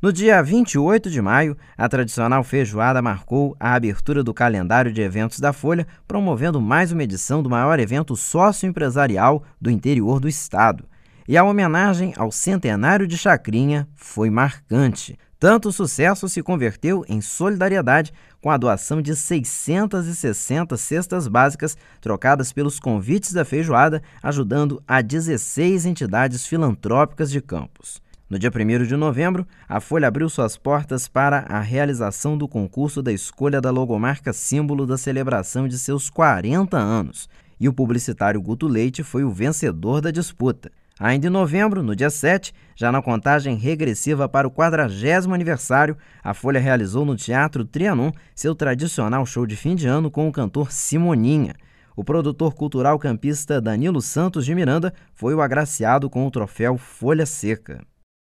No dia 28 de maio, a tradicional feijoada marcou a abertura do calendário de eventos da Folha, promovendo mais uma edição do maior evento socioempresarial do interior do estado. E a homenagem ao centenário de Chacrinha foi marcante. Tanto sucesso se converteu em solidariedade com a doação de 660 cestas básicas trocadas pelos convites da feijoada, ajudando a 16 entidades filantrópicas de Campos. No dia 1 de novembro, a Folha abriu suas portas para a realização do concurso da escolha da logomarca símbolo da celebração de seus 40 anos, e o publicitário Guto Leite foi o vencedor da disputa. Ainda em novembro, no dia 7, já na contagem regressiva para o 40 aniversário, a Folha realizou no Teatro Trianon seu tradicional show de fim de ano com o cantor Simoninha. O produtor cultural campista Danilo Santos de Miranda foi o agraciado com o troféu Folha Seca.